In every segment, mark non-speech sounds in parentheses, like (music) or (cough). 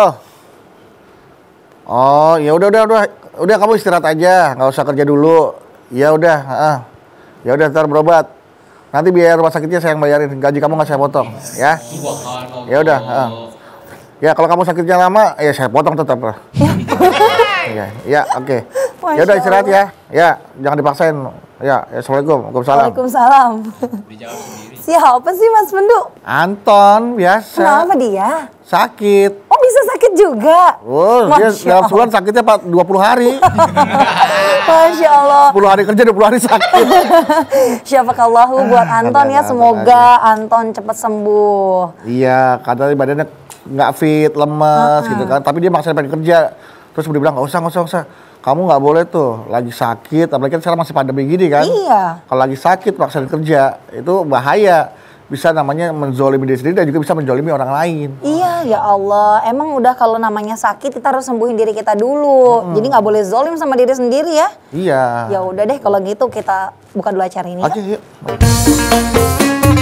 Oh. Oh, ya udah udah udah. Udah kamu istirahat aja, nggak usah kerja dulu. Ya udah, ah. Ya udah ntar berobat. Nanti biaya rumah sakitnya saya yang bayarin, gaji kamu nggak saya potong, ya. Ya udah, ah. Ya kalau kamu sakitnya lama, ya saya potong tetap lah. (laughs) ya, ya oke. Okay. Ya udah istirahat ya. Ya, jangan dipaksain. Ya, Assalamualaikum. Waalaikumsalam. Waalaikumsalam. Siapa sih Mas Pendu? Anton, biasa. Kenapa dia? Sakit bisa sakit juga? Oh, dia dalam sebulan sakitnya 20 hari. (laughs) Masya Allah. 10 hari kerja, 20 hari sakit. Siapa (laughs) Syafakallahu buat Anton ya. Semoga Anton cepat sembuh. Iya, katanya badannya nggak fit, lemes gitu kan. Tapi dia maksa pengen kerja. Terus dia bilang, nggak usah, nggak usah, nggak usah kamu nggak boleh tuh lagi sakit apalagi kan sekarang masih pandemi gini kan iya kalau lagi sakit maksudnya kerja itu bahaya bisa namanya menzolimi diri sendiri dan juga bisa menzolimi orang lain. Iya, ya Allah. Emang udah kalau namanya sakit kita harus sembuhin diri kita dulu. Hmm. Jadi nggak boleh zolim sama diri sendiri ya. Iya. Ya udah deh kalau gitu kita buka dulu acara ini. Ya. Oke, okay, yuk. yuk.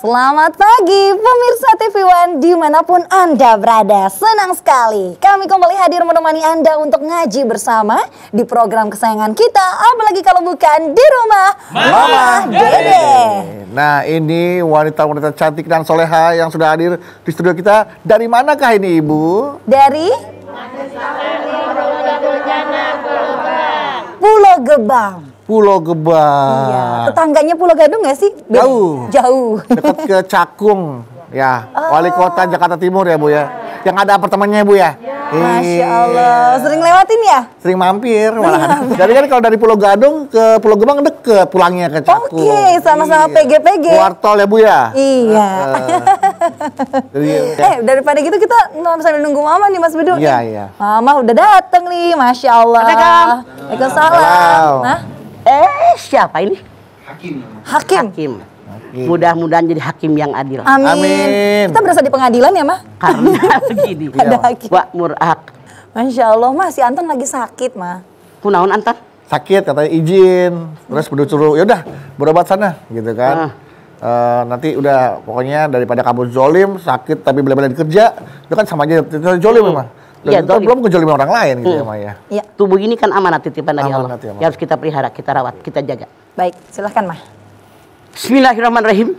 Selamat pagi pemirsa TV One dimanapun Anda berada. Senang sekali kami kembali hadir menemani Anda untuk ngaji bersama di program kesayangan kita. Apalagi kalau bukan di rumah Mama Dede. Nah ini wanita-wanita cantik dan soleha yang sudah hadir di studio kita. Dari manakah ini Ibu? Dari? Pulau Gebang. Pulau Gebang. Iya. Tetangganya Pulau Gadung nggak sih? Be jauh. Jauh. Dekat ke Cakung. Ya, oh. wali kota Jakarta Timur ya Bu ya. Yang ada apartemennya Bu ya. ya. Masya iya. Allah. Sering lewatin ya? Sering mampir. Malah. Iya, jadi kan kalau dari Pulau Gadung ke Pulau Gebang deket pulangnya ke Cakung. Oke, okay, sama-sama iya. PG-PG. Luar tol ya Bu ya? Iya. Uh, (laughs) jadi, eh, ya. Eh, daripada gitu kita sambil nunggu Mama nih Mas Bedu. Iya, eh, iya. Mama udah dateng nih, Masya Allah. Waalaikumsalam. Nah eh siapa ini? Hakim. Hakim. Hakim. Mudah-mudahan jadi hakim yang adil. Amin. Amin. Kita berasa di pengadilan ya, ma Karena (laughs) Ada hakim. Wak mur'ak. Masya Allah, ma Si Anton lagi sakit, Mah. Kunaun Anton? Sakit, katanya izin. Terus berdua suruh, yaudah berobat sana. Gitu kan. Ah uh, nanti udah pokoknya daripada kamu zolim sakit tapi bela-belain kerja itu kan sama aja zolim memang hmm. Dan ya, itu belum kecuali orang lain gitu ya, hmm. ya Maya. Ya. Tubuh ini kan amanat titipan dari amanat, Allah. Ya, ya, harus kita pelihara, kita rawat, kita jaga. Baik, silahkan Mah. Bismillahirrahmanirrahim.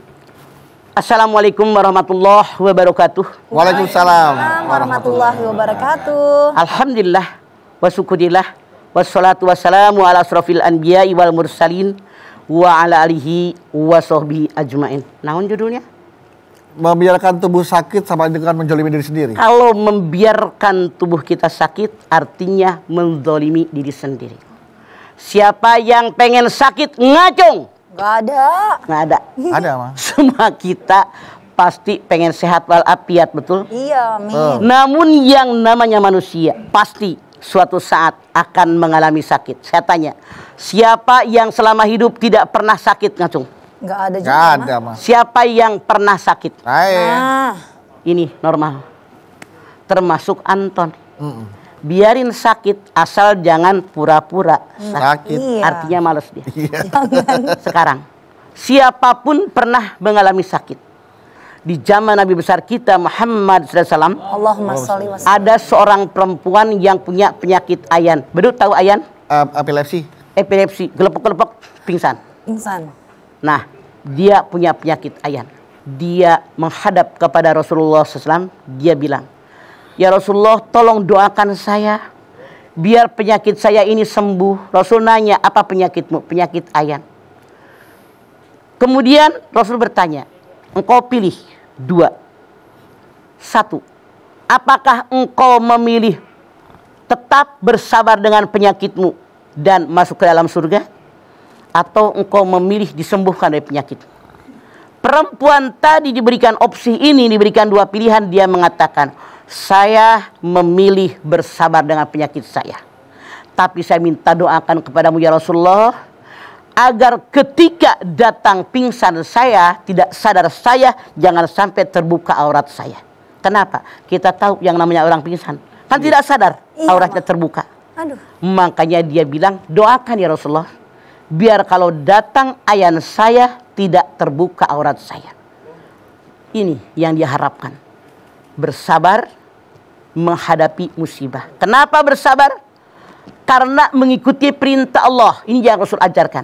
Assalamualaikum warahmatullahi wabarakatuh. Waalaikumsalam warahmatullahi wabarakatuh. Alhamdulillah wasyukurillah wassalatu wassalamu ala asrafil anbiya'i wal mursalin wa ala alihi wa ajmain. Naon judulnya? membiarkan tubuh sakit sama dengan menzolimi diri sendiri? Kalau membiarkan tubuh kita sakit artinya menzolimi diri sendiri. Siapa yang pengen sakit ngacung? Gak ada. Gak ada. (laughs) Ada mah. Semua kita pasti pengen sehat walafiat betul? Iya, amin. Uh. Namun yang namanya manusia pasti suatu saat akan mengalami sakit. Saya tanya, siapa yang selama hidup tidak pernah sakit ngacung? Nggak ada juga. ada, Mas. Siapa yang pernah sakit? Ah. Ini normal. Termasuk Anton. Mm -mm. Biarin sakit asal jangan pura-pura iya. sakit. sakit. Iya. Artinya males dia. Iya. (laughs) Sekarang siapapun pernah mengalami sakit di zaman Nabi besar kita Muhammad SAW Allahumma wasallam ada seorang perempuan yang punya penyakit ayan. Bedut tahu ayan? Uh, epilepsi. Epilepsi, gelepek-gelepek, pingsan. Pingsan. Nah, dia punya penyakit ayan. Dia menghadap kepada Rasulullah SAW. Dia bilang, Ya Rasulullah tolong doakan saya. Biar penyakit saya ini sembuh. Rasul nanya, apa penyakitmu? Penyakit ayan. Kemudian Rasul bertanya, engkau pilih dua. Satu, apakah engkau memilih tetap bersabar dengan penyakitmu dan masuk ke dalam surga? atau engkau memilih disembuhkan dari penyakit. Perempuan tadi diberikan opsi ini, diberikan dua pilihan, dia mengatakan, saya memilih bersabar dengan penyakit saya. Tapi saya minta doakan kepadamu ya Rasulullah, agar ketika datang pingsan saya, tidak sadar saya, jangan sampai terbuka aurat saya. Kenapa? Kita tahu yang namanya orang pingsan. Kan iya. tidak sadar iya. auratnya terbuka. Makanya dia bilang, doakan ya Rasulullah biar kalau datang ayan saya tidak terbuka aurat saya. Ini yang diharapkan Bersabar menghadapi musibah. Kenapa bersabar? Karena mengikuti perintah Allah. Ini yang Rasul ajarkan.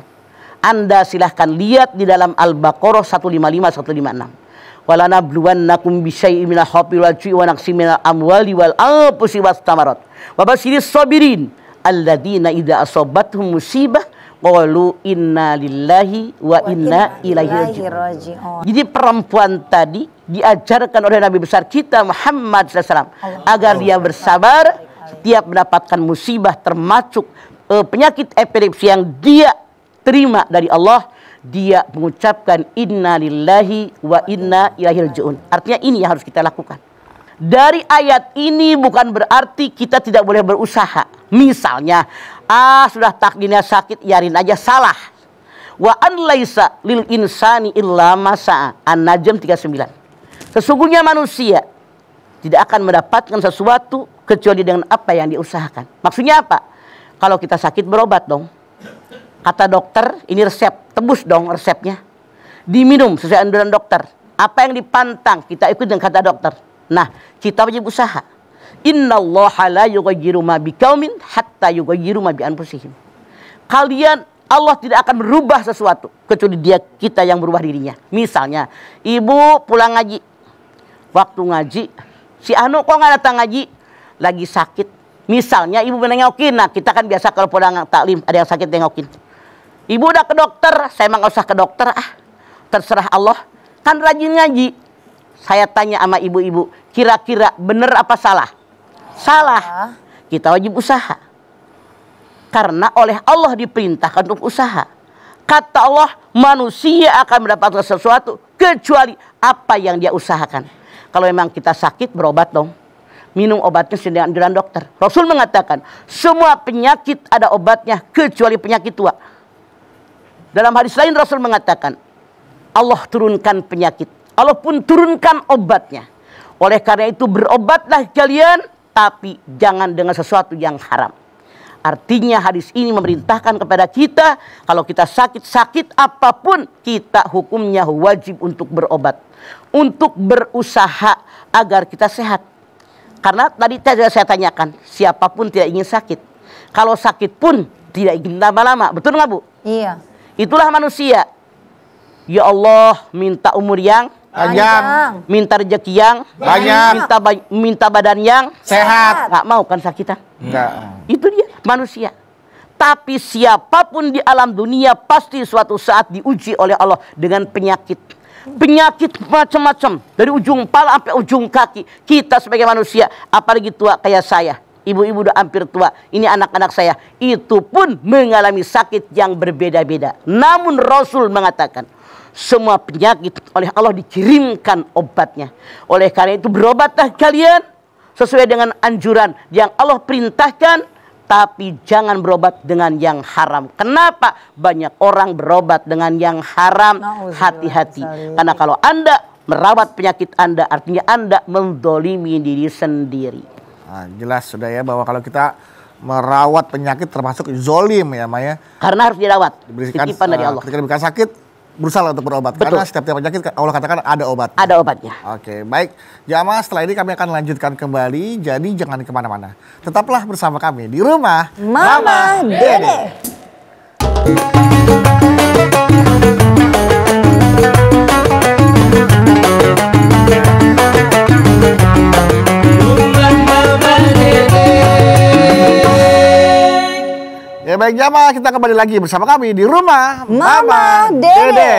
Anda silahkan lihat di dalam Al-Baqarah 155 156. Walana bluwannakum bisyai'in minal khawfi wal ju'i wa naqsi minal amwali wal anfusi was tamarat. Wa basyiris sabirin ladina idza asobatuh musibah qalu inna lillahi wa inna ilaihi raji'un. Jadi perempuan tadi diajarkan oleh Nabi besar kita Muhammad SAW agar dia bersabar setiap mendapatkan musibah termasuk uh, penyakit epilepsi yang dia terima dari Allah dia mengucapkan inna lillahi wa inna ilaihi raji'un. Artinya ini yang harus kita lakukan. Dari ayat ini bukan berarti kita tidak boleh berusaha. Misalnya ah sudah takdirnya sakit yarin aja salah wa an laisa lil insani illa masa an najm 39 sesungguhnya manusia tidak akan mendapatkan sesuatu kecuali dengan apa yang diusahakan maksudnya apa kalau kita sakit berobat dong kata dokter ini resep tebus dong resepnya diminum sesuai anjuran dokter apa yang dipantang kita ikut dengan kata dokter nah kita wajib usaha Innallaha la yughayyiru ma biqaumin hatta yughayyiru ma bi anfusihim. Kalian Allah tidak akan merubah sesuatu kecuali dia kita yang berubah dirinya. Misalnya, ibu pulang ngaji. Waktu ngaji, si Anu kok nggak datang ngaji? Lagi sakit. Misalnya ibu menengokin, nah kita kan biasa kalau pulang taklim ada yang sakit tengokin. Ibu udah ke dokter, saya emang gak usah ke dokter ah. Terserah Allah, kan rajin ngaji. Saya tanya sama ibu-ibu, kira-kira bener apa salah? Salah. Iya. Kita wajib usaha. Karena oleh Allah diperintahkan untuk usaha. Kata Allah, manusia akan mendapatkan sesuatu kecuali apa yang dia usahakan. Kalau memang kita sakit, berobat dong. Minum obatnya dengan anjuran dokter. Rasul mengatakan, semua penyakit ada obatnya kecuali penyakit tua. Dalam hadis lain Rasul mengatakan, Allah turunkan penyakit. Allah pun turunkan obatnya. Oleh karena itu berobatlah kalian tapi jangan dengan sesuatu yang haram. Artinya hadis ini memerintahkan kepada kita kalau kita sakit-sakit apapun kita hukumnya wajib untuk berobat, untuk berusaha agar kita sehat. Karena tadi saya tanyakan, siapapun tidak ingin sakit. Kalau sakit pun tidak ingin lama-lama, betul nggak Bu? Iya. Itulah manusia. Ya Allah, minta umur yang Panjang. Minta rejeki yang banyak. Minta ba minta badan yang sehat. Nggak mau kan sakitnya? Ah? Enggak. Itu dia manusia. Tapi siapapun di alam dunia pasti suatu saat diuji oleh Allah dengan penyakit. Penyakit macam-macam dari ujung kepala sampai ujung kaki. Kita sebagai manusia, apalagi tua kayak saya, ibu-ibu udah hampir tua, ini anak-anak saya, itu pun mengalami sakit yang berbeda-beda. Namun Rasul mengatakan, semua penyakit oleh Allah dikirimkan obatnya. Oleh karena itu berobatlah kalian sesuai dengan anjuran yang Allah perintahkan tapi jangan berobat dengan yang haram. Kenapa? Banyak orang berobat dengan yang haram. Hati-hati. Karena kalau Anda merawat penyakit Anda, artinya Anda mendolimi diri sendiri. Nah, jelas sudah ya bahwa kalau kita merawat penyakit termasuk zolim ya Maya. Karena harus dirawat. Diberikan, Titipan dari ah, Allah. Ketika diberikan sakit, berusaha untuk berobat Betul. karena setiap tiap penyakit Allah katakan ada obat. Ada obatnya. Oke, baik. Jamaah, ya, setelah ini kami akan lanjutkan kembali. Jadi jangan kemana mana Tetaplah bersama kami di rumah Mama, Mama Dede. Dede. Ya baik Jama, kita kembali lagi bersama kami di rumah Mama, Mama Dede. Dede.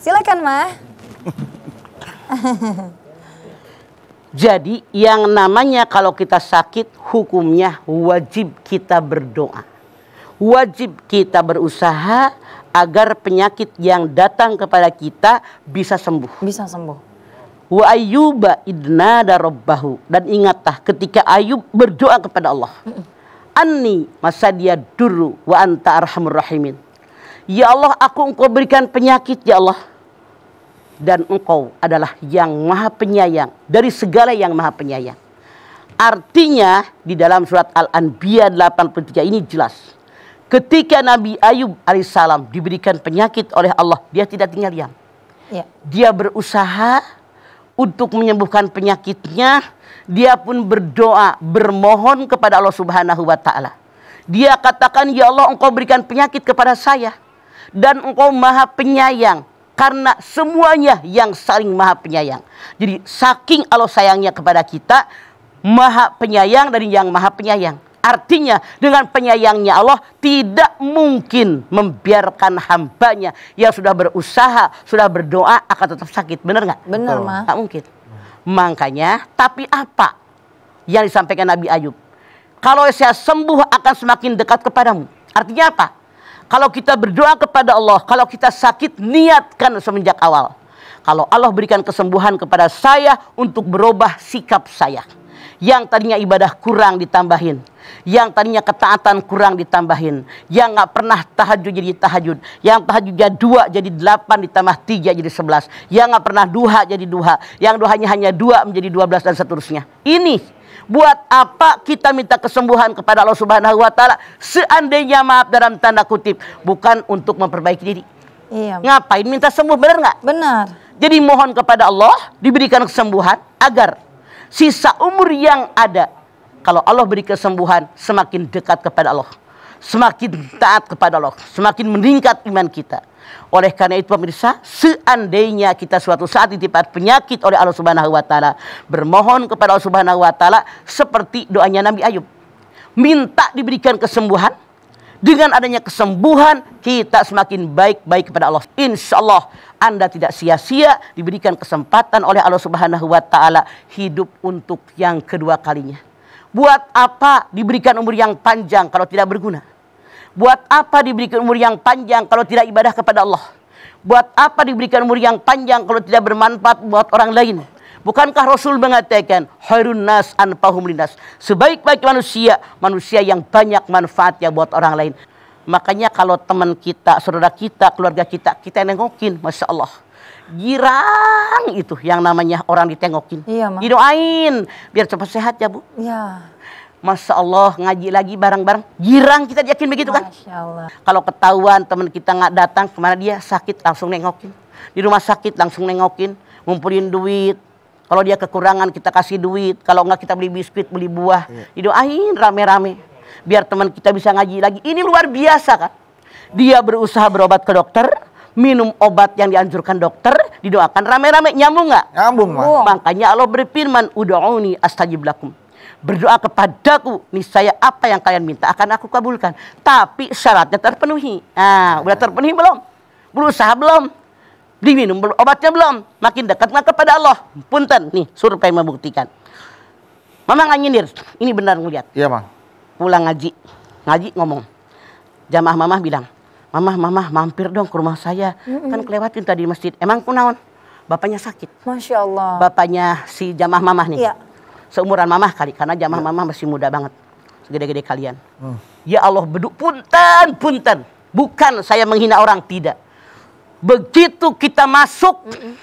Silakan Ma. (laughs) Jadi yang namanya kalau kita sakit hukumnya wajib kita berdoa. Wajib kita berusaha agar penyakit yang datang kepada kita bisa sembuh. Bisa sembuh. Wa ayyuba idna rabbahu. Dan ingatlah ketika Ayub berdoa kepada Allah. Mm -mm anni masadia duru wa anta arhamur rahimin. Ya Allah, aku engkau berikan penyakit ya Allah. Dan engkau adalah yang maha penyayang. Dari segala yang maha penyayang. Artinya di dalam surat Al-Anbiya 83 ini jelas. Ketika Nabi Ayub alaihissalam diberikan penyakit oleh Allah, dia tidak tinggal diam. Ya. Dia berusaha untuk menyembuhkan penyakitnya dia pun berdoa, bermohon kepada Allah Subhanahu wa taala. Dia katakan, "Ya Allah, Engkau berikan penyakit kepada saya dan Engkau Maha Penyayang." Karena semuanya yang saling maha penyayang. Jadi saking Allah sayangnya kepada kita, maha penyayang dari yang maha penyayang. Artinya dengan penyayangnya Allah tidak mungkin membiarkan hambanya yang sudah berusaha, sudah berdoa akan tetap sakit. Benar nggak? Benar, Ma. mungkin. Makanya, tapi apa yang disampaikan Nabi Ayub? Kalau saya sembuh akan semakin dekat kepadamu. Artinya apa? Kalau kita berdoa kepada Allah, kalau kita sakit, niatkan semenjak awal. Kalau Allah berikan kesembuhan kepada saya untuk berubah sikap saya. Yang tadinya ibadah kurang ditambahin. Yang tadinya ketaatan kurang ditambahin. Yang nggak pernah tahajud jadi tahajud. Yang tahajudnya dua jadi delapan ditambah tiga jadi sebelas. Yang nggak pernah duha jadi duha. Yang duhanya hanya dua menjadi dua belas dan seterusnya. Ini Buat apa kita minta kesembuhan kepada Allah Subhanahu wa taala seandainya maaf dalam tanda kutip bukan untuk memperbaiki diri. Iya. Ngapain minta sembuh benar nggak? Benar. Jadi mohon kepada Allah diberikan kesembuhan agar sisa umur yang ada. Kalau Allah beri kesembuhan, semakin dekat kepada Allah. Semakin taat kepada Allah. Semakin meningkat iman kita. Oleh karena itu pemirsa, seandainya kita suatu saat ditipat penyakit oleh Allah Subhanahu wa taala, bermohon kepada Allah Subhanahu wa taala seperti doanya Nabi Ayub. Minta diberikan kesembuhan, dengan adanya kesembuhan, kita semakin baik-baik kepada Allah. Insya Allah, Anda tidak sia-sia diberikan kesempatan oleh Allah Subhanahu wa Ta'ala hidup untuk yang kedua kalinya. Buat apa diberikan umur yang panjang kalau tidak berguna? Buat apa diberikan umur yang panjang kalau tidak ibadah kepada Allah? Buat apa diberikan umur yang panjang kalau tidak bermanfaat buat orang lain? Bukankah Rasul mengatakan khairun nas anfahum linas? Sebaik-baik manusia, manusia yang banyak manfaat ya buat orang lain. Makanya kalau teman kita, saudara kita, keluarga kita, kita nengokin, Masya Allah. Girang itu yang namanya orang ditengokin. Iya, Ma. Didoain, biar cepat sehat ya Bu. Iya. Masya Allah ngaji lagi bareng-bareng. Girang kita yakin begitu kan? Masya Allah. Kalau ketahuan teman kita nggak datang kemana dia sakit langsung nengokin. Di rumah sakit langsung nengokin. Ngumpulin duit, kalau dia kekurangan kita kasih duit, kalau enggak kita beli biskuit, beli buah. Yeah. Didoain rame-rame. Biar teman kita bisa ngaji lagi. Ini luar biasa kan. Dia berusaha berobat ke dokter, minum obat yang dianjurkan dokter, didoakan rame-rame nyambung nggak? Nyambung, Mas. Makanya Allah berfirman, "Ud'uni astajib lakum." Berdoa kepadaku, niscaya apa yang kalian minta akan aku kabulkan. Tapi syaratnya terpenuhi. Nah, udah terpenuhi belum? Berusaha belum? diminum obatnya belum makin dekat maka kepada Allah punten nih survei membuktikan Mama nggak nyindir ini benar ngeliat iya mah pulang ngaji ngaji ngomong jamaah Mama bilang Mama Mama mampir dong ke rumah saya mm -mm. kan kelewatin tadi masjid emang kunaon bapaknya sakit masya Allah bapaknya si jamaah Mama nih iya. seumuran Mama kali karena jamaah Mama masih muda banget gede gede kalian mm. ya Allah beduk punten punten bukan saya menghina orang tidak begitu kita masuk mm -mm.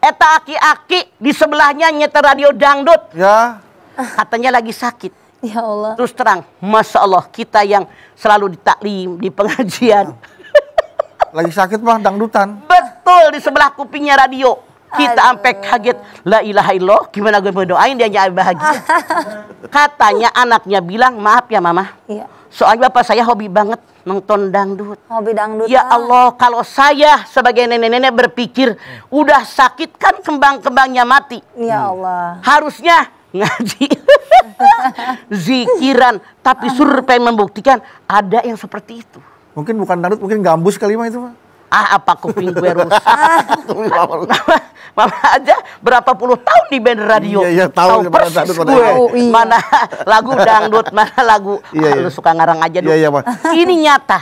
eta aki-aki di sebelahnya nyetel radio dangdut ya katanya lagi sakit Ya Allah. Terus terang, masya Allah kita yang selalu ditaklim di pengajian. Ya. Lagi sakit mah dangdutan. Betul di sebelah kupingnya radio. Kita sampai kaget, la ilaha illallah, gimana gue mau doain dia bahagia. (laughs) Katanya anaknya bilang, maaf ya mama. Iya. Soalnya bapak saya hobi banget nonton dangdut. Hobi dangdut. Ya Allah, kalau saya sebagai nenek-nenek berpikir hmm. udah sakit kan kembang-kembangnya mati. Ya Allah. Harusnya ngaji, (laughs) zikiran, tapi survei membuktikan ada yang seperti itu. Mungkin bukan dangdut, mungkin gambus kali itu, Pak. Ah, apa kuping gue rusak? (laughs) Ah. (laughs) Mama aja berapa puluh tahun di band radio. Iya, iya tahu, tahu persis gue. Tahu, iya. Mana lagu dangdut, (laughs) mana lagu iya, ah, iya. Ah, lu suka ngarang aja dong Iya, iya, Ini nyata.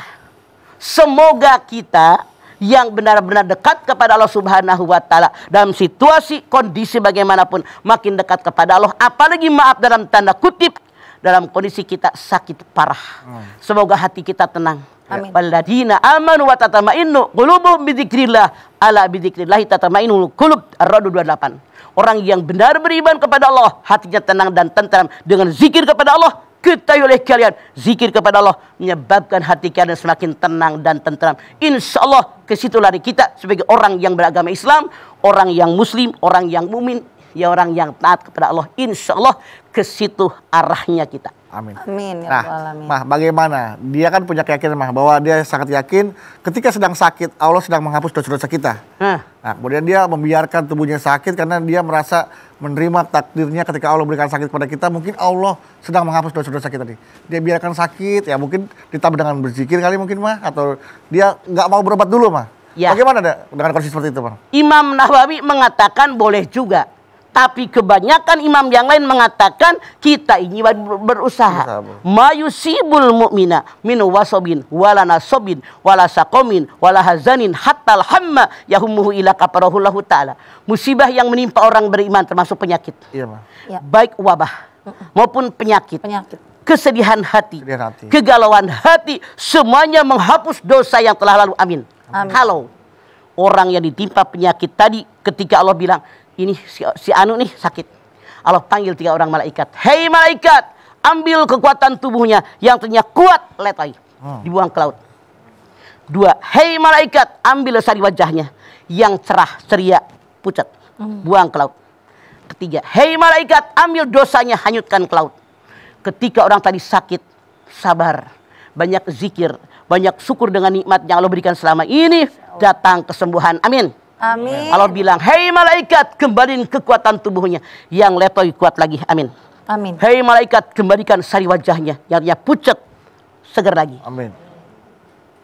Semoga kita yang benar-benar dekat kepada Allah Subhanahu wa taala dalam situasi kondisi bagaimanapun makin dekat kepada Allah apalagi maaf dalam tanda kutip dalam kondisi kita sakit parah. Hmm. Semoga hati kita tenang Ya. Amin. Walladina amanu wa tatma'innu qulubuhum bidzikrillah. Ala bidzikrillah tatma'innul qulub. Ar-Ra'd 28. Orang yang benar beriman kepada Allah, hatinya tenang dan tenteram dengan zikir kepada Allah, Kita oleh kalian zikir kepada Allah menyebabkan hati kalian semakin tenang dan tenteram. Insya Allah ke situ lari kita sebagai orang yang beragama Islam, orang yang Muslim, orang yang mumin, ya orang yang taat kepada Allah. Insya Allah ke situ arahnya kita. Amin. Amin. Ya nah, Allah, mah bagaimana? Dia kan punya keyakinan mah bahwa dia sangat yakin ketika sedang sakit Allah sedang menghapus dosa-dosa kita. Hmm. Nah, kemudian dia membiarkan tubuhnya sakit karena dia merasa menerima takdirnya ketika Allah berikan sakit kepada kita mungkin Allah sedang menghapus dosa-dosa kita nih. Dia biarkan sakit ya mungkin ditambah dengan berzikir kali mungkin mah atau dia nggak mau berobat dulu mah. Ya. Bagaimana dengan kondisi seperti itu, Bang? Imam Nawawi mengatakan boleh juga tapi kebanyakan imam yang lain mengatakan kita ini berusaha. Mayusibul mu'mina min wasobin wala nasobin wala sakomin wala hazanin hatta hamma yahumuhu ila kaparahullahu ta'ala. Musibah yang menimpa orang beriman termasuk penyakit. Iya, ma. ya. Baik wabah maupun penyakit. penyakit kesedihan hati, kesedihan hati, kegalauan hati, semuanya menghapus dosa yang telah lalu. Amin. Amin. Kalau orang yang ditimpa penyakit tadi ketika Allah bilang ini si, si Anu nih sakit. Allah panggil tiga orang malaikat. Hei malaikat, ambil kekuatan tubuhnya yang ternyata kuat letai. Hmm. Dibuang ke laut. Dua, hei malaikat, ambil sari wajahnya yang cerah, ceria, pucat. Hmm. Buang ke laut. Ketiga, hei malaikat, ambil dosanya, hanyutkan ke laut. Ketika orang tadi sakit, sabar, banyak zikir, banyak syukur dengan nikmat yang Allah berikan selama ini, datang kesembuhan. Amin. Amin. Allah bilang, "Hei malaikat, kembaliin kekuatan tubuhnya yang letoy kuat lagi." Amin. Amin. Hei malaikat, kembalikan sari wajahnya yang dia pucat segar lagi. Amin.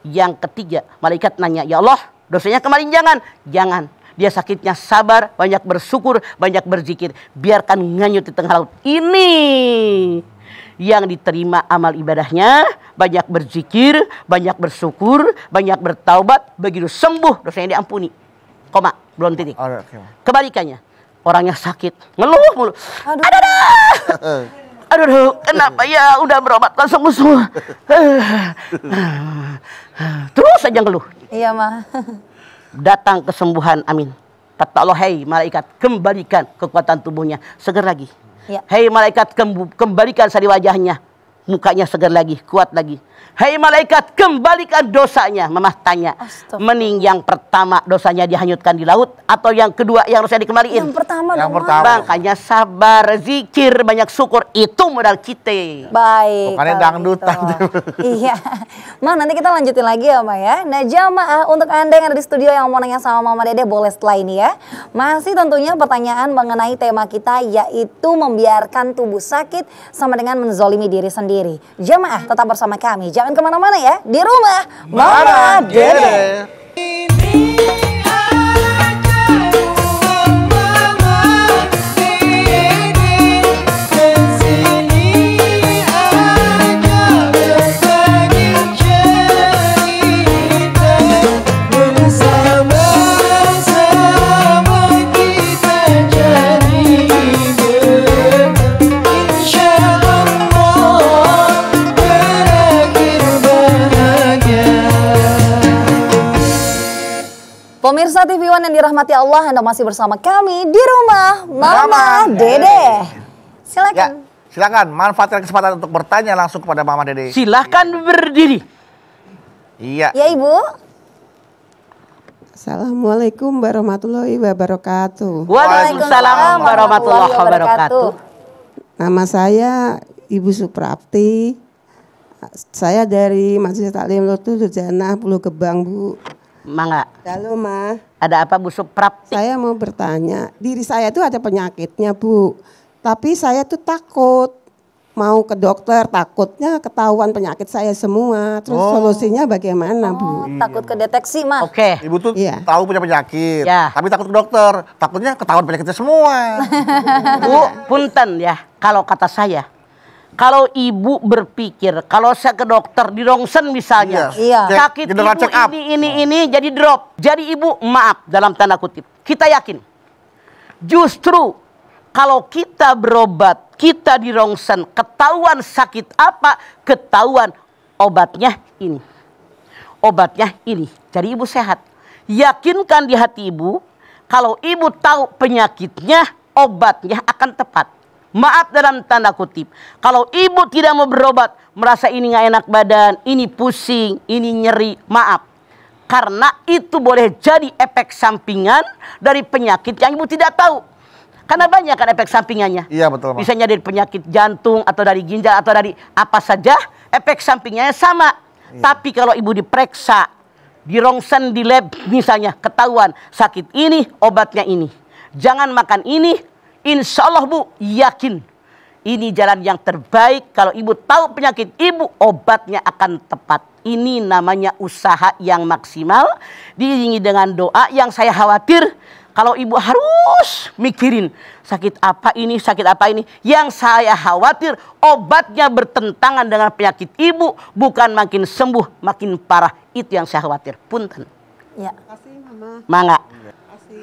Yang ketiga, malaikat nanya, "Ya Allah, dosanya kemarin jangan." Jangan. Dia sakitnya sabar, banyak bersyukur, banyak berzikir. Biarkan nganyut di tengah laut. Ini yang diterima amal ibadahnya, banyak berzikir, banyak bersyukur, banyak bertaubat, begitu sembuh dosanya diampuni koma, belum titik. Oh, okay. Kebalikannya, orangnya sakit, ngeluh mulu. Aduh, aduh, aduh, (laughs) aduh, aduh kenapa ya udah berobat langsung musuh. (laughs) Terus aja ngeluh. Iya, mah. Datang kesembuhan, amin. Kata Allah, hei malaikat, kembalikan kekuatan tubuhnya, seger lagi. Ya. Hei malaikat, kembalikan sari wajahnya, mukanya segar lagi, kuat lagi. Hai hey malaikat, kembalikan dosanya. Mamah tanya, Astaga. Mening yang pertama dosanya dihanyutkan di laut atau yang kedua yang harusnya dikembaliin? Yang pertama. Yang pertama. Makanya sabar, zikir, banyak syukur itu modal kita. Baik. Bukannya dangdutan. Gitu. iya. Ma, nanti kita lanjutin lagi ya, Ma ya. Nah, jamaah untuk Anda yang ada di studio yang mau nanya sama Mama Dede boleh setelah ini ya. Masih tentunya pertanyaan mengenai tema kita yaitu membiarkan tubuh sakit sama dengan menzolimi diri sendiri. Jamaah tetap bersama kami. Jamaah Jangan kemana-mana ya, di rumah. Mama, Mama Dede. Dede. Pemirsa TV One yang dirahmati Allah, Anda masih bersama kami di rumah Mama, Mama. Dede. Silakan. Ya, silakan manfaatkan kesempatan untuk bertanya langsung kepada Mama Dede. Silakan berdiri. Iya. Ya, Ibu. Assalamualaikum warahmatullahi wabarakatuh. Waalaikumsalam warahmatullahi wabarakatuh. Nama saya Ibu Suprapti. Saya dari Masjid Taklim Lutu Sejana, Pulau Gebang, Bu. Mangga. Halo, Ma. Ada apa Bu Suprap? Saya mau bertanya, diri saya itu ada penyakitnya, Bu. Tapi saya tuh takut mau ke dokter, takutnya ketahuan penyakit saya semua. Terus oh. solusinya bagaimana, oh, Bu? Hmm. Takut kedeteksi, Ma. Oke. Okay. Ibu tuh yeah. tahu punya penyakit, ya. tapi takut ke dokter. Takutnya ketahuan penyakitnya semua. (laughs) Bu, punten ya. Kalau kata saya, kalau ibu berpikir kalau saya ke dokter di rongsen misalnya yes. Iya. iya. sakit ibu ini up. ini iya. ini jadi drop jadi ibu maaf dalam tanda kutip kita yakin justru kalau kita berobat kita di rongsen ketahuan sakit apa ketahuan obatnya ini obatnya ini jadi ibu sehat yakinkan di hati ibu kalau ibu tahu penyakitnya obatnya akan tepat Maaf dalam tanda kutip. Kalau ibu tidak mau berobat, merasa ini nggak enak badan, ini pusing, ini nyeri, maaf. Karena itu boleh jadi efek sampingan dari penyakit yang ibu tidak tahu. Karena banyak kan efek sampingannya. Iya betul. Ma. Misalnya dari penyakit jantung atau dari ginjal atau dari apa saja, efek sampingnya sama. Iya. Tapi kalau ibu diperiksa, di rongsen di lab misalnya ketahuan sakit ini, obatnya ini. Jangan makan ini, Insya Allah bu, yakin. Ini jalan yang terbaik. Kalau ibu tahu penyakit ibu, obatnya akan tepat. Ini namanya usaha yang maksimal. Diiringi dengan doa yang saya khawatir. Kalau ibu harus mikirin sakit apa ini, sakit apa ini. Yang saya khawatir obatnya bertentangan dengan penyakit ibu. Bukan makin sembuh, makin parah. Itu yang saya khawatir. Punten. Ya. Terima kasih Mama. Mangga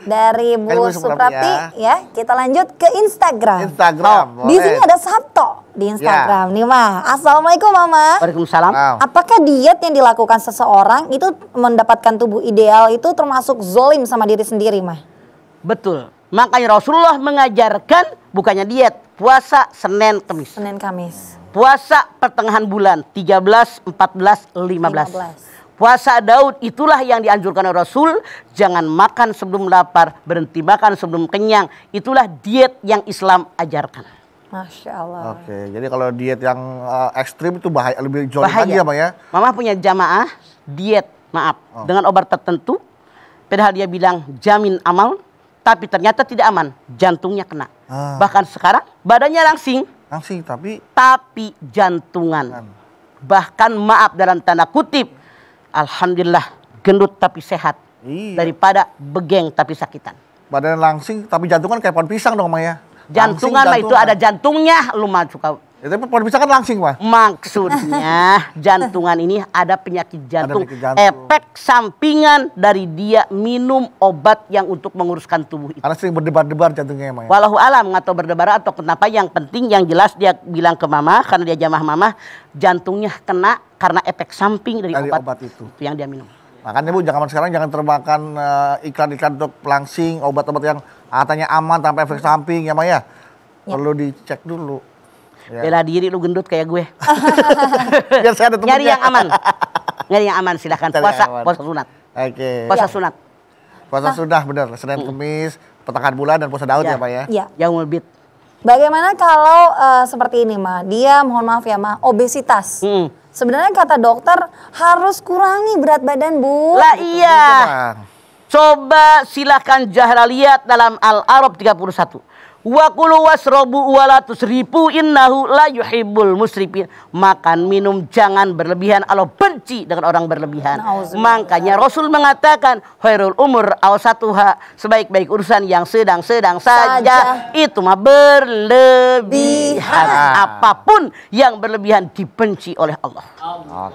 dari kan Bu, Suprati ya. ya. Kita lanjut ke Instagram. Instagram. Oh, di sini ada Sabto di ya. Instagram ya. nih Mah. Assalamualaikum Mama. Waalaikumsalam. Apakah diet yang dilakukan seseorang itu mendapatkan tubuh ideal itu termasuk zolim sama diri sendiri Mah? Betul. Makanya Rasulullah mengajarkan bukannya diet, puasa Senin Kamis. Senin Kamis. Puasa pertengahan bulan 13, 14, 15. 15. Puasa Daud itulah yang dianjurkan oleh Rasul. Jangan makan sebelum lapar, berhenti makan sebelum kenyang. Itulah diet yang Islam ajarkan. Masya Allah. Oke, jadi kalau diet yang uh, ekstrim itu bahaya, lebih jauh lagi ya, Pak ya? Mama punya jamaah diet, maaf, oh. dengan obat tertentu. Padahal dia bilang jamin amal, tapi ternyata tidak aman. Jantungnya kena. Ah. Bahkan sekarang badannya langsing. Langsing, tapi? Tapi jantungan. Bahkan maaf dalam tanda kutip, alhamdulillah gendut tapi sehat iya. daripada begeng tapi sakitan. Badan langsing tapi jantungan kayak pohon pisang dong Maya. Jantungan, jantungan itu ada jantungnya lu mah suka Ya, tapi pohon bisa kan langsing, Pak. Maksudnya (laughs) jantungan ini ada penyakit jantung, ada penyakit jantung, efek sampingan dari dia minum obat yang untuk menguruskan tubuh itu. Karena sering berdebar-debar jantungnya emang ya. Walau alam atau berdebar atau kenapa yang penting yang jelas dia bilang ke mama karena dia jamah mama jantungnya kena karena efek samping dari, dari obat, obat itu. itu yang dia minum. Makanya Bu, jangan sekarang jangan termakan eh, iklan-iklan untuk pelangsing, obat-obat yang katanya aman tanpa efek samping ya, Maya. Ya. Perlu dicek dulu yeah. bela diri lu gendut kayak gue. (laughs) Biar saya ada temennya. Nyari yang aman. Nyari yang aman silahkan. Puasa, aman. puasa sunat. Oke. Okay. Puasa ya. sunat. Puasa ah. sudah benar, Senin, hmm. Kamis, pertengahan bulan dan puasa Daud ya, ya Pak ya. Iya. yang lebih Bagaimana kalau uh, seperti ini Ma, dia mohon maaf ya Ma, obesitas. Mm. Sebenarnya kata dokter harus kurangi berat badan Bu. Lah iya. Coba silahkan Jahra lihat dalam Al-Arab 31. Wa kulu wasrobu walatus ribu innahu la yuhibbul musrifin. Makan, minum, jangan berlebihan. Allah benci dengan orang berlebihan. Makanya Rasul mengatakan, khairul umur satuha Sebaik-baik urusan yang sedang-sedang saja. Itu mah berlebihan. Ah. Apapun yang berlebihan dibenci oleh Allah.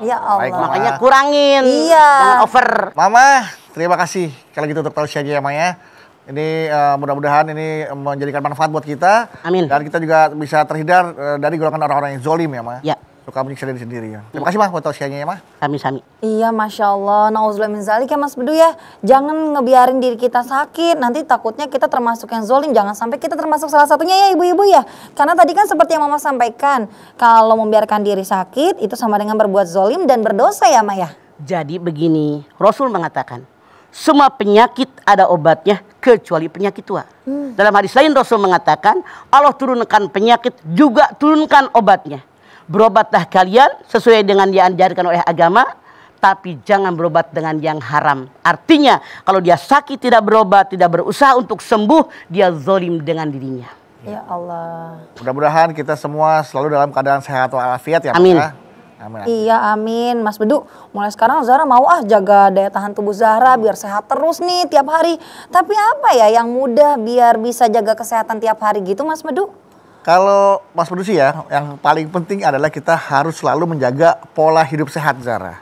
Ya Allah. Makanya kurangin. Iya. Jangan over. Mama, terima kasih. Kalau gitu untuk saja ya Maya. Ini uh, mudah-mudahan ini menjadikan manfaat buat kita. Amin. Dan kita juga bisa terhindar uh, dari golongan orang-orang yang zolim ya, Ma. Ya? ya. Suka menyiksa diri sendiri ya. Terima kasih, Ma, buat tausiahnya ya, Ma. Kami sami Iya, Masya Allah. Nauzulah min zalik ya, Mas Bedu ya. Jangan ngebiarin diri kita sakit. Nanti takutnya kita termasuk yang zolim. Jangan sampai kita termasuk salah satunya ya, Ibu-Ibu ya. Karena tadi kan seperti yang Mama sampaikan. Kalau membiarkan diri sakit, itu sama dengan berbuat zolim dan berdosa ya, Ma ya. Jadi begini, Rasul mengatakan, semua penyakit ada obatnya kecuali penyakit tua. Hmm. Dalam hadis lain Rasul mengatakan, Allah turunkan penyakit juga turunkan obatnya. Berobatlah kalian sesuai dengan yang diajarkan oleh agama, tapi jangan berobat dengan yang haram. Artinya, kalau dia sakit tidak berobat, tidak berusaha untuk sembuh, dia zolim dengan dirinya. Ya Allah. Mudah-mudahan kita semua selalu dalam keadaan sehat walafiat ya. Amin. Maka. Ya. Amin, amin. Iya, amin. Mas Bedu, mulai sekarang Zara mau ah jaga daya tahan tubuh Zara biar sehat terus nih tiap hari. Tapi apa ya yang mudah biar bisa jaga kesehatan tiap hari gitu, Mas Bedu? Kalau Mas Bedu sih ya, yang paling penting adalah kita harus selalu menjaga pola hidup sehat Zara.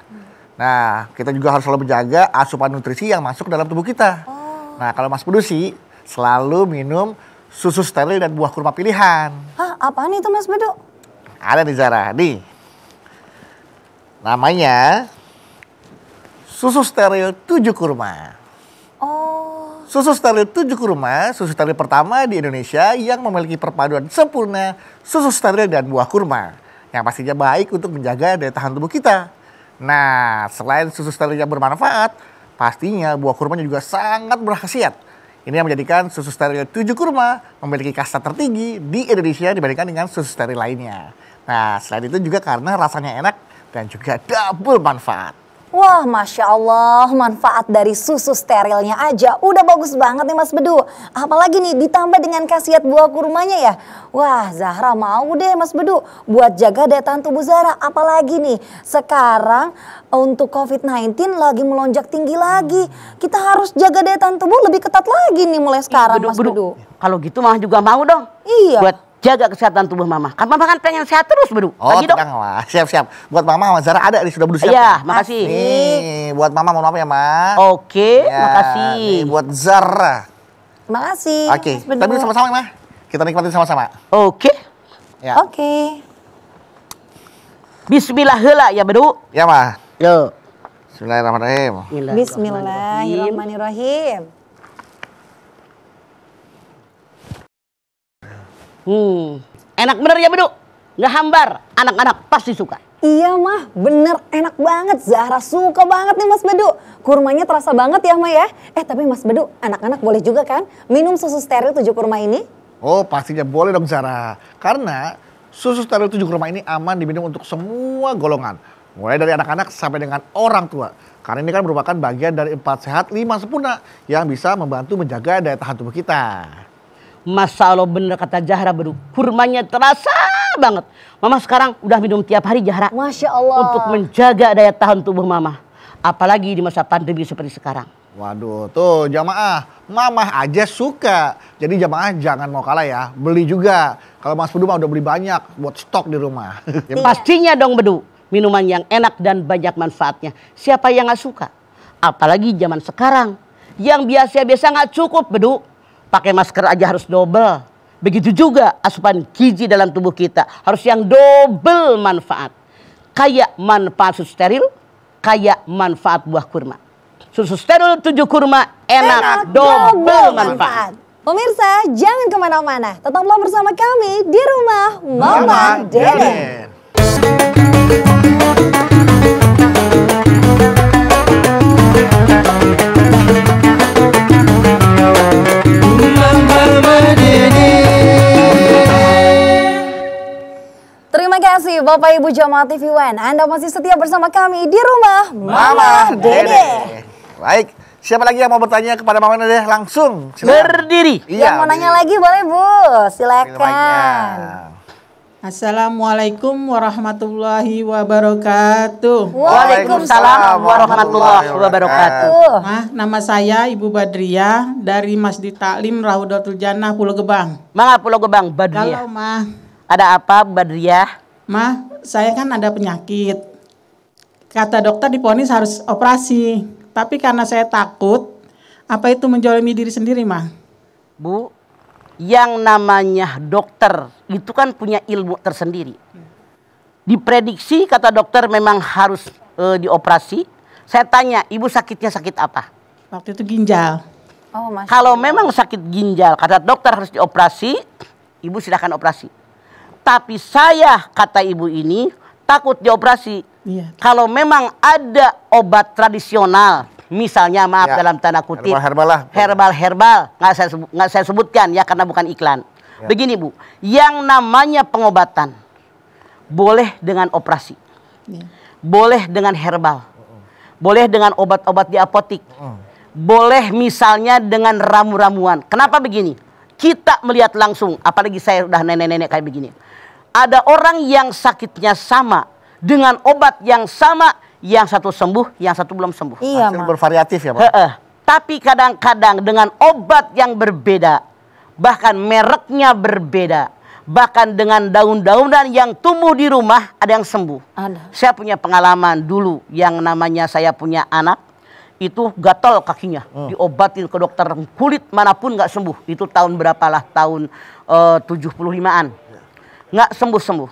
Nah, kita juga harus selalu menjaga asupan nutrisi yang masuk dalam tubuh kita. Oh. Nah, kalau Mas Bedu sih selalu minum susu steril dan buah kurma pilihan. Hah, apaan itu Mas Bedu? Ada nih, Zara, nih Namanya susu steril tujuh kurma. Oh. Susu steril tujuh kurma, susu steril pertama di Indonesia yang memiliki perpaduan sempurna susu steril dan buah kurma. Yang pastinya baik untuk menjaga daya tahan tubuh kita. Nah, selain susu steril yang bermanfaat, pastinya buah kurmanya juga sangat berkhasiat. Ini yang menjadikan susu steril tujuh kurma memiliki kasta tertinggi di Indonesia dibandingkan dengan susu steril lainnya. Nah, selain itu juga karena rasanya enak dan juga double manfaat. Wah, Masya Allah, manfaat dari susu sterilnya aja udah bagus banget nih Mas Bedu. Apalagi nih ditambah dengan khasiat buah kurmanya ya. Wah, Zahra mau deh Mas Bedu buat jaga daya tahan tubuh Zahra. Apalagi nih sekarang untuk COVID-19 lagi melonjak tinggi lagi. Kita harus jaga daya tahan tubuh lebih ketat lagi nih mulai sekarang Ih, Bedu, Mas Bedu. Kalau gitu mah juga mau dong. Iya. Buat jaga kesehatan tubuh mama. Kan mama kan pengen sehat terus, Bro. Oh, Lagi dong. Siap, siap. Buat mama sama Zara ada nih sudah Bedu siap. Iya, makasih. Nih, buat mama mau apa ya, Ma. Oke, ya, makasih. Nih, buat Zara. Makasih. Oke, okay. tapi sama-sama, Ma. Kita nikmatin sama-sama. Oke. Ya. Oke. Okay. Bismillah hela ya, Bro. Ya, Ma. Yo. Bismillahirrahmanirrahim. Bismillahirrahmanirrahim. Bismillahirrahmanirrahim. Hmm, enak bener ya Bedu? Nggak hambar, anak-anak pasti suka. Iya mah, bener enak banget. Zahra suka banget nih Mas Bedu. Kurmanya terasa banget ya mah ya. Eh tapi Mas Bedu, anak-anak boleh juga kan minum susu steril tujuh kurma ini? Oh pastinya boleh dong Zahra. Karena susu steril tujuh kurma ini aman diminum untuk semua golongan. Mulai dari anak-anak sampai dengan orang tua. Karena ini kan merupakan bagian dari empat sehat lima sempurna yang bisa membantu menjaga daya tahan tubuh kita. Masya Allah bener kata Zahra bener. Kurmanya terasa banget. Mama sekarang udah minum tiap hari Zahra. Masya Allah. Untuk menjaga daya tahan tubuh mama. Apalagi di masa pandemi seperti sekarang. Waduh, tuh jamaah, Mama aja suka. Jadi jamaah jangan mau kalah ya, beli juga. Kalau Mas Bedu mah udah beli banyak buat stok di rumah. (laughs) Iya. Pastinya dong Bedu, minuman yang enak dan banyak manfaatnya. Siapa yang gak suka? Apalagi zaman sekarang, yang biasa-biasa gak cukup Bedu Pakai masker aja harus double. Begitu juga asupan gizi dalam tubuh kita harus yang double manfaat. Kayak manfaat susu steril, kayak manfaat buah kurma. Susu steril tujuh kurma enak, enak double, double manfaat. manfaat. Pemirsa, jangan kemana-mana. Tetaplah bersama kami di rumah Mama, Dede. kasih Bapak Ibu Jamaah TV One. Anda masih setia bersama kami di rumah Mama, Mama Dede. Dede. Baik, siapa lagi yang mau bertanya kepada Mama Dede langsung? Silakan. Berdiri. Iya, yang mau nanya lagi boleh Bu, silakan. Assalamualaikum warahmatullahi wabarakatuh. Waalaikumsalam warahmatullahi wabarakatuh. Nah, nama saya Ibu Badriah dari Masjid Taklim Rahudatul Jannah Pulau Gebang. Mangga Pulau Gebang, Badriah. Kalau mah ada apa Badriah? mah saya kan ada penyakit kata dokter diponis harus operasi tapi karena saya takut apa itu menjolimi diri sendiri mah bu yang namanya dokter itu kan punya ilmu tersendiri diprediksi kata dokter memang harus e, dioperasi saya tanya ibu sakitnya sakit apa waktu itu ginjal oh, kalau memang sakit ginjal kata dokter harus dioperasi ibu silahkan operasi tapi saya kata ibu ini takut dioperasi. Iya. Kalau memang ada obat tradisional, misalnya maaf ya. dalam tanda kutip herbal herbal herbal nggak saya nggak saya sebutkan ya karena bukan iklan. Ya. Begini bu, yang namanya pengobatan boleh dengan operasi, ya. boleh dengan herbal, boleh dengan obat-obat di apotik, boleh misalnya dengan ramu-ramuan. Kenapa begini? kita melihat langsung, apalagi saya udah nenek-nenek kayak begini. Ada orang yang sakitnya sama dengan obat yang sama, yang satu sembuh, yang satu belum sembuh. Iya, Hasil bervariatif ya, Pak. Tapi kadang-kadang dengan obat yang berbeda, bahkan mereknya berbeda, bahkan dengan daun-daunan yang tumbuh di rumah ada yang sembuh. Ada. Saya punya pengalaman dulu yang namanya saya punya anak itu gatal kakinya hmm. diobatin ke dokter kulit manapun nggak sembuh itu tahun berapalah tahun eh, uh, 75-an nggak sembuh-sembuh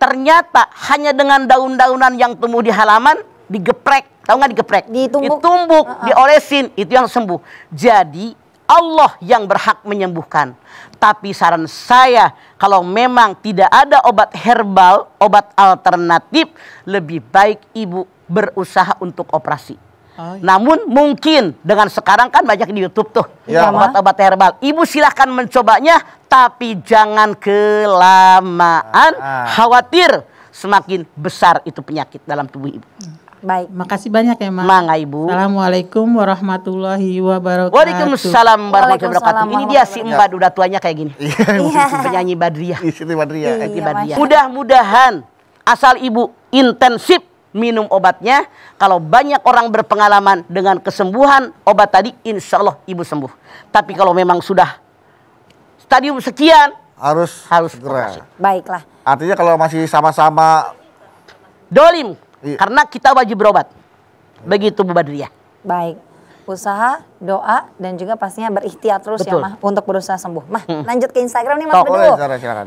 ternyata hanya dengan daun-daunan yang tumbuh di halaman digeprek tahu nggak digeprek ditumbuk, ditumbuk diolesin itu yang sembuh jadi Allah yang berhak menyembuhkan. Tapi saran saya, kalau memang tidak ada obat herbal, obat alternatif, lebih baik ibu berusaha untuk operasi. Namun mungkin dengan sekarang kan banyak di YouTube tuh ya. obat-obat herbal. Ibu silahkan mencobanya, tapi jangan kelamaan. Ah, ah. Khawatir semakin besar itu penyakit dalam tubuh ibu. Hmm. Baik. Makasih banyak ya, ma. Mangga Ibu. Assalamualaikum warahmatullahi wabarakatuh. Waalaikumsalam warahmatullahi wabarakatuh. Ini dia si Mbak udah tuanya kayak gini. Iya. (laughs) Penyanyi Badriah. Istri iya, Badriah. Iya, Badriah. Mudah-mudahan asal Ibu intensif minum obatnya. Kalau banyak orang berpengalaman dengan kesembuhan obat tadi, insya Allah ibu sembuh. Tapi kalau memang sudah stadium sekian, harus harus segera. Baiklah. Artinya kalau masih sama-sama dolim, iya. karena kita wajib berobat. Begitu Bu Badriah. Baik usaha, doa, dan juga pastinya berikhtiar terus ya, Betul. ya Mah untuk berusaha sembuh. Mah hmm. lanjut ke Instagram nih Mas Tok, Bedu.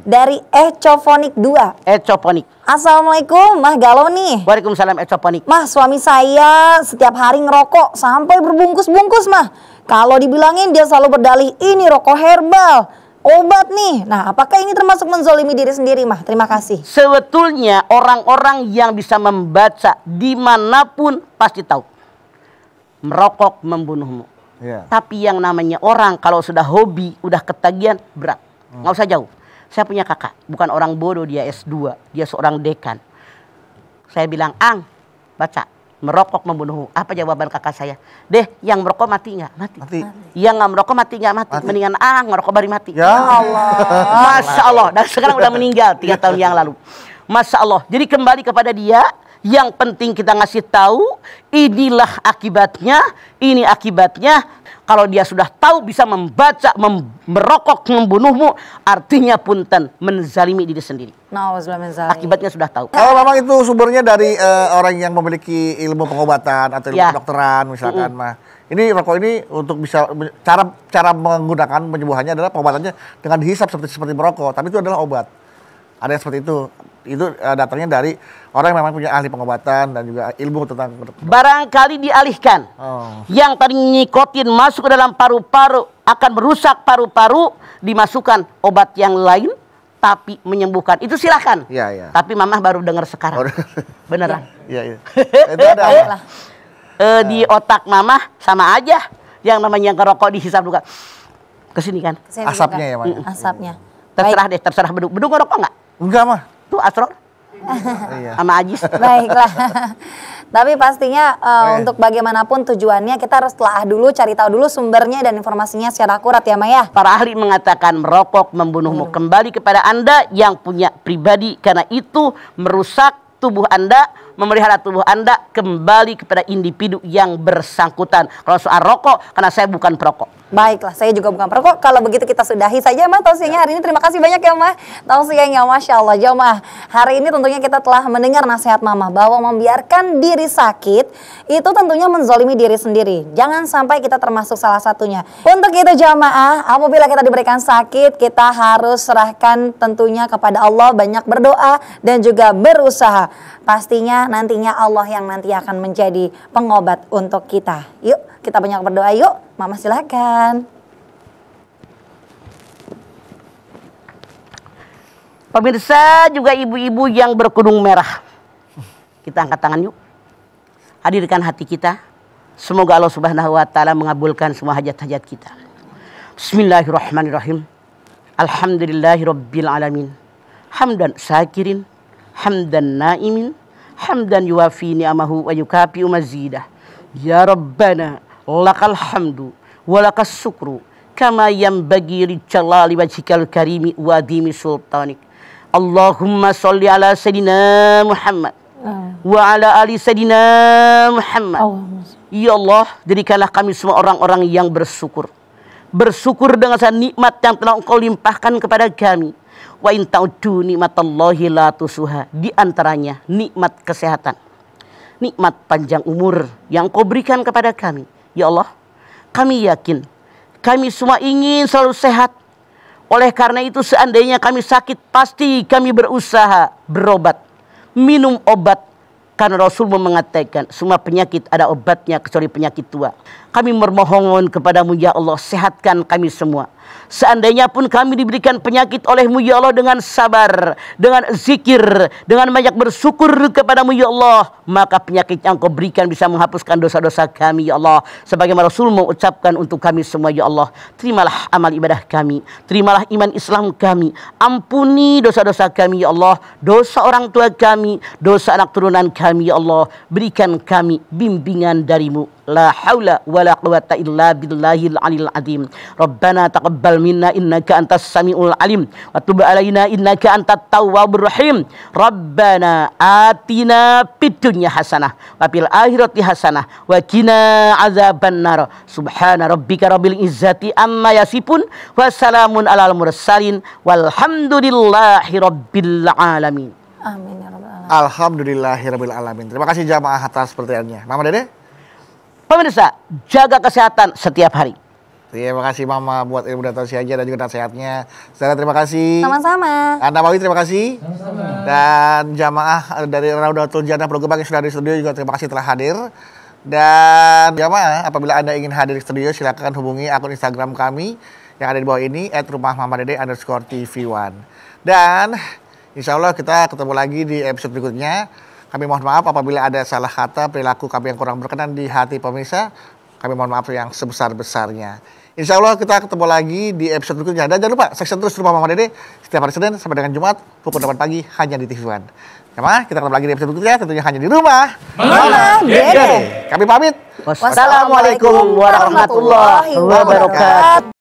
Dari Ecophonic 2. Ecophonic. Assalamualaikum Mah Galau nih. Waalaikumsalam Ecophonic. Mah suami saya setiap hari ngerokok sampai berbungkus-bungkus Mah. Kalau dibilangin dia selalu berdalih ini rokok herbal obat nih. Nah, apakah ini termasuk menzolimi diri sendiri, Mah? Terima kasih. Sebetulnya orang-orang yang bisa membaca dimanapun pasti tahu merokok membunuhmu. Yeah. Tapi yang namanya orang kalau sudah hobi, udah ketagihan berat. Hmm. Nggak usah jauh. Saya punya kakak, bukan orang bodoh dia S2, dia seorang dekan. Saya bilang, "Ang, baca. Merokok membunuhmu." Apa jawaban kakak saya? "Deh, yang merokok mati nggak?" Mati. mati. Yang nggak merokok mati nggak mati. mati. Mendingan Ang ah, merokok bari mati. Ya Allah. Masya Allah. Dan sekarang udah meninggal tiga tahun yang lalu. Masya Allah. Jadi kembali kepada dia, yang penting kita ngasih tahu inilah akibatnya, ini akibatnya. Kalau dia sudah tahu bisa membaca, mem merokok, membunuhmu, artinya punten menzalimi diri sendiri. Nah, Akibatnya sudah tahu. Kalau memang itu sumbernya dari uh, orang yang memiliki ilmu pengobatan atau ilmu ya. kedokteran misalkan mm -hmm. mah. Ini rokok ini untuk bisa cara cara menggunakan penyembuhannya adalah pengobatannya dengan dihisap seperti seperti merokok, tapi itu adalah obat. Ada yang seperti itu itu uh, datangnya dari orang yang memang punya ahli pengobatan dan juga ilmu tentang barangkali dialihkan. Oh. Yang tadi nikotin masuk ke dalam paru-paru akan merusak paru-paru dimasukkan obat yang lain tapi menyembuhkan. Itu silahkan. Ya, ya. Tapi mamah baru dengar sekarang. Oh. Beneran. (laughs) ya, ya. (laughs) Itu ada apa? Uh, di eh. otak mamah sama aja yang namanya yang ngerokok dihisap juga. Kesini kan? asapnya ya, mas Asapnya. Terserah Baik. deh, terserah beduk. Beduk ngerokok nggak? Enggak, mah tuh Asror iya. sama Ajis. (laughs) Baiklah. Tapi pastinya uh, oh, iya. untuk bagaimanapun tujuannya kita harus telah dulu cari tahu dulu sumbernya dan informasinya secara akurat ya Maya. Para ahli mengatakan merokok membunuhmu hmm. kembali kepada Anda yang punya pribadi karena itu merusak tubuh Anda, memelihara tubuh Anda kembali kepada individu yang bersangkutan. Kalau soal rokok karena saya bukan perokok. Baiklah, saya juga bukan perokok. Kalau begitu kita sudahi saja Mah Tausiyahnya hari ini. Terima kasih banyak ya Mah Tausiyahnya, Masya Allah. Jamaah, hari ini tentunya kita telah mendengar nasihat Mama bahwa membiarkan diri sakit itu tentunya menzolimi diri sendiri. Jangan sampai kita termasuk salah satunya. Untuk itu jamaah, apabila kita diberikan sakit, kita harus serahkan tentunya kepada Allah, banyak berdoa dan juga berusaha. Pastinya nantinya Allah yang nanti akan menjadi pengobat untuk kita. Yuk kita banyak berdoa yuk. Mama silakan. Pemirsa juga ibu-ibu yang berkudung merah. Kita angkat tangan yuk. Hadirkan hati kita. Semoga Allah Subhanahu wa taala mengabulkan semua hajat-hajat kita. Bismillahirrahmanirrahim. Alhamdulillahirabbil Hamdan sakirin, hamdan naimin, hamdan yuwafi amahu wa yukafi mazidah. Ya Rabbana lakal hamdu walakas syukru kama yang bagi jalali wajikal karimi wa dimi sultanik Allahumma salli ala sayyidina Muhammad wa ala ali sayyidina Muhammad Ya Allah jadikanlah kami semua orang-orang yang bersyukur bersyukur dengan nikmat yang telah engkau limpahkan kepada kami wa in ta'uddu nikmatallahi la tusuha di antaranya nikmat kesehatan nikmat panjang umur yang kau berikan kepada kami Ya Allah, kami yakin, kami semua ingin selalu sehat. Oleh karena itu seandainya kami sakit, pasti kami berusaha berobat, minum obat. Karena Rasul mengatakan, semua penyakit ada obatnya kecuali penyakit tua. Kami bermohon kepadamu ya Allah sehatkan kami semua. Seandainya pun kami diberikan penyakit olehmu ya Allah dengan sabar, dengan zikir, dengan banyak bersyukur kepadamu ya Allah. Maka penyakit yang kau berikan bisa menghapuskan dosa-dosa kami ya Allah. Sebagaimana Rasul mengucapkan untuk kami semua ya Allah. Terimalah amal ibadah kami. Terimalah iman Islam kami. Ampuni dosa-dosa kami ya Allah. Dosa orang tua kami. Dosa anak turunan kami ya Allah. Berikan kami bimbingan darimu la haula la quwata illa billahil alil azim rabbana taqabbal minna innaka antas samiul alim wa tub alaina innaka antat tawabur rahim rabbana atina fid dunya hasanah wa fil akhirati hasanah wa azaban nar subhana rabbika rabbil izzati amma yasipun. wa salamun alal mursalin walhamdulillahi rabbil alamin amin ya rabbal alamin alamin terima kasih jamaah atas pertanyaannya. mama dede Pemirsa, jaga kesehatan setiap hari. Terima kasih Mama buat ilmu dan tausiah aja dan juga nasihatnya. Saya terima kasih. Sama-sama. Anda Mawi terima kasih. Sama-sama. Dan jamaah dari Raudatul Jannah Program yang sudah di studio juga terima kasih telah hadir. Dan jamaah apabila Anda ingin hadir di studio silahkan hubungi akun Instagram kami yang ada di bawah ini at rumah mama dede underscore tv1 dan insya Allah kita ketemu lagi di episode berikutnya kami mohon maaf apabila ada salah kata, perilaku kami yang kurang berkenan di hati pemirsa. Kami mohon maaf yang sebesar-besarnya. Insya Allah kita ketemu lagi di episode berikutnya. Dan jangan lupa, section terus rumah Mama Dede setiap hari Senin sampai dengan Jumat pukul 8 pagi hanya di TV One. Sama, ya, kita ketemu lagi di episode berikutnya tentunya hanya di rumah Mama Dede. Kami pamit. Wassalamualaikum warahmatullahi wabarakatuh.